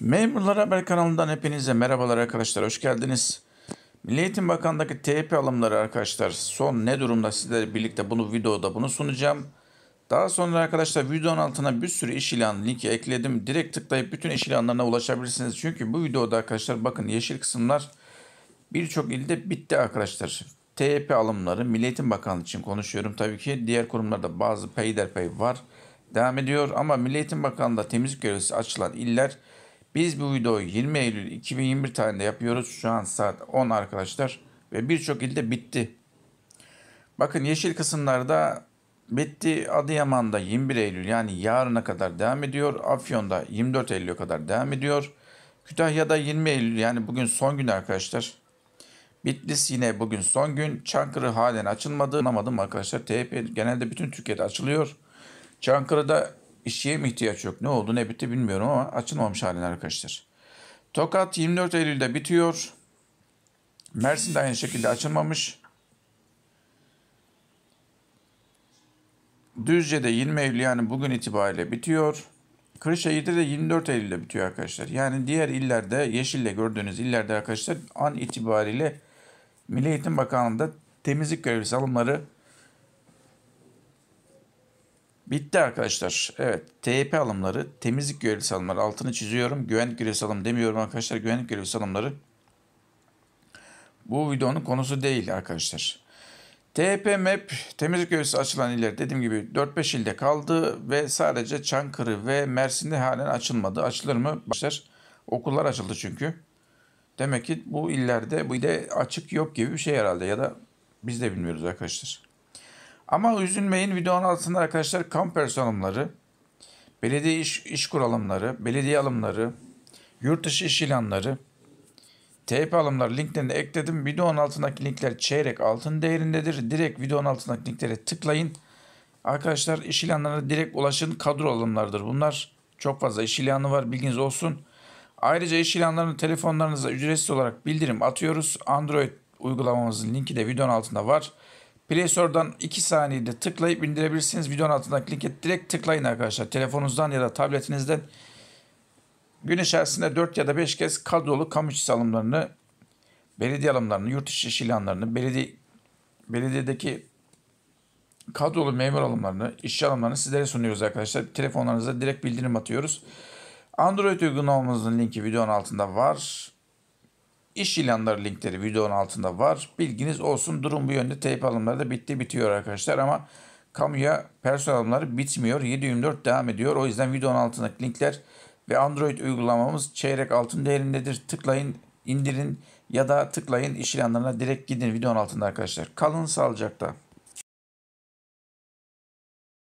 Memurlar Haber kanalından hepinize merhabalar arkadaşlar. Hoş geldiniz. Milli Eğitim Bakanı'ndaki TYP alımları arkadaşlar son ne durumda sizlerle birlikte bunu videoda bunu sunacağım. Daha sonra arkadaşlar videonun altına bir sürü iş ilan linki ekledim. Direkt tıklayıp bütün iş ilanlarına ulaşabilirsiniz. Çünkü bu videoda arkadaşlar bakın yeşil kısımlar birçok ilde bitti arkadaşlar. TYP alımları Milli Eğitim Bakanlığı için konuşuyorum tabii ki. Diğer kurumlarda bazı peyderpey var. Devam ediyor ama Milli Eğitim Bakanlığı'nda temizlik görevlisi açılan iller biz bu videoyu 20 Eylül 2021 tarihinde yapıyoruz. Şu an saat 10 arkadaşlar ve birçok ilde bitti. Bakın yeşil kısımlarda bitti. Adıyaman'da 21 Eylül yani yarına kadar devam ediyor. Afyon'da 24 Eylül'e kadar devam ediyor. Kütahya'da 20 Eylül yani bugün son gün arkadaşlar. Bitlis yine bugün son gün. Çankırı halen açılmadı. Anlamadım arkadaşlar. THP genelde bütün Türkiye'de açılıyor. Çankırı'da İşçiye mi ihtiyaç yok? Ne oldu ne bitti bilmiyorum ama açılmamış halinde arkadaşlar. Tokat 24 Eylül'de bitiyor. Mersin de aynı şekilde açılmamış. Düzce'de 20 Eylül yani bugün itibariyle bitiyor. Kırşehir'de de 24 Eylül'de bitiyor arkadaşlar. Yani diğer illerde yeşille gördüğünüz illerde arkadaşlar an itibariyle Milli Eğitim Bakanlığı'nda temizlik görevlisi alımları Bitti arkadaşlar. Evet. TYP alımları, temizlik görevlisi alımları altını çiziyorum. Güvenlik görevlisi alım demiyorum arkadaşlar. Güvenlik görevlisi alımları bu videonun konusu değil arkadaşlar. TYP MEP temizlik görevlisi açılan iller dediğim gibi 4-5 ilde kaldı ve sadece Çankırı ve Mersin'de halen açılmadı. Açılır mı? Başlar. Okullar açıldı çünkü. Demek ki bu illerde bu ile açık yok gibi bir şey herhalde ya da biz de bilmiyoruz arkadaşlar. Ama üzülmeyin videonun altında arkadaşlar kamper personumları, belediye iş, iş kuralımları, belediye alımları, yurt dışı iş ilanları, TP alımları linklerini ekledim. Videonun altındaki linkler çeyrek altın değerindedir. Direkt videonun altındaki linklere tıklayın. Arkadaşlar iş ilanlarına direkt ulaşın. Kadro alımlardır bunlar. Çok fazla iş ilanı var bilginiz olsun. Ayrıca iş ilanlarını telefonlarınıza ücretsiz olarak bildirim atıyoruz. Android uygulamamızın linki de videonun altında var. Play Store'dan 2 saniyede tıklayıp indirebilirsiniz. Videonun altındaki linke direkt tıklayın arkadaşlar. Telefonunuzdan ya da tabletinizden gün içerisinde 4 ya da 5 kez kadrolu kamu işçisi alımlarını, belediye alımlarını, yurt dışı iş ilanlarını, belediye, belediyedeki kadrolu memur alımlarını, işçi alımlarını sizlere sunuyoruz arkadaşlar. Telefonlarınıza direkt bildirim atıyoruz. Android uygulamamızın linki videonun altında var. İş ilanları linkleri videonun altında var. Bilginiz olsun. Durum bu yönde. Teyp alımları da bitti bitiyor arkadaşlar ama kamuya personel alımları bitmiyor. 7.24 devam ediyor. O yüzden videonun altındaki linkler ve Android uygulamamız çeyrek altın değerindedir. Tıklayın, indirin ya da tıklayın iş ilanlarına direkt gidin videonun altında arkadaşlar. Kalın sağlıcakla.